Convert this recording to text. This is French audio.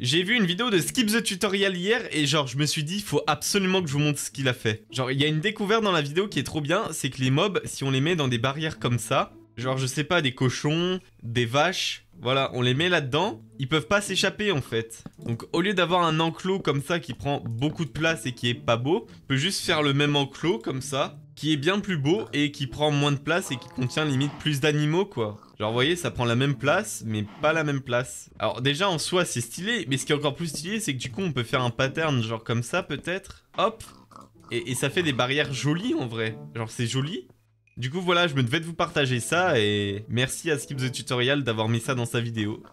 J'ai vu une vidéo de Skip the Tutorial hier et genre je me suis dit il faut absolument que je vous montre ce qu'il a fait. Genre il y a une découverte dans la vidéo qui est trop bien, c'est que les mobs, si on les met dans des barrières comme ça, genre je sais pas, des cochons, des vaches, voilà, on les met là-dedans, ils peuvent pas s'échapper en fait. Donc au lieu d'avoir un enclos comme ça qui prend beaucoup de place et qui est pas beau, on peut juste faire le même enclos comme ça, qui est bien plus beau et qui prend moins de place et qui contient limite plus d'animaux quoi. Genre vous voyez ça prend la même place mais pas la même place. Alors déjà en soi c'est stylé mais ce qui est encore plus stylé c'est que du coup on peut faire un pattern genre comme ça peut-être. Hop et, ça fait des barrières jolies en vrai. Genre c'est joli. Du coup voilà je me devais de vous partager ça et merci à Skip the Tutorial d'avoir mis ça dans sa vidéo.